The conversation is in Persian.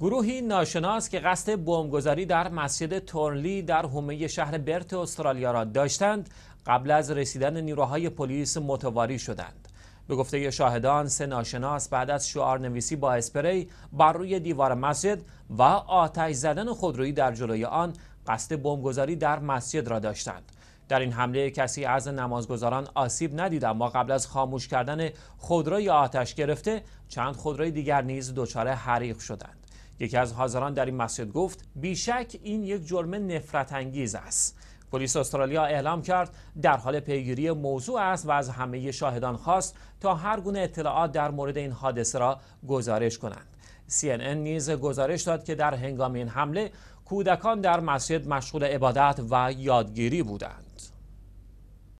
گروهی ناشناس که قصد بمبگذاری در مسجد تورنلی در حومه شهر برت استرالیا را داشتند قبل از رسیدن نیروهای پلیس متواری شدند به گفته شاهدان سه ناشناس بعد از شعار نویسی با اسپری بر روی دیوار مسجد و آتش زدن خودرویی در جلوی آن قصد بمبگذاری در مسجد را داشتند در این حمله کسی از نمازگذاران آسیب ندید اما قبل از خاموش کردن خودروی آتش گرفته چند خودروی دیگر نیز دچار حریق شدند یکی از حاضران در این مسجد گفت بیشک این یک جرم نفرت انگیز است پلیس استرالیا اعلام کرد در حال پیگیری موضوع است و از همه شاهدان خواست تا هر گونه اطلاعات در مورد این حادثه را گزارش کنند CNN نیز گزارش داد که در هنگام این حمله کودکان در مسجد مشغول عبادت و یادگیری بودند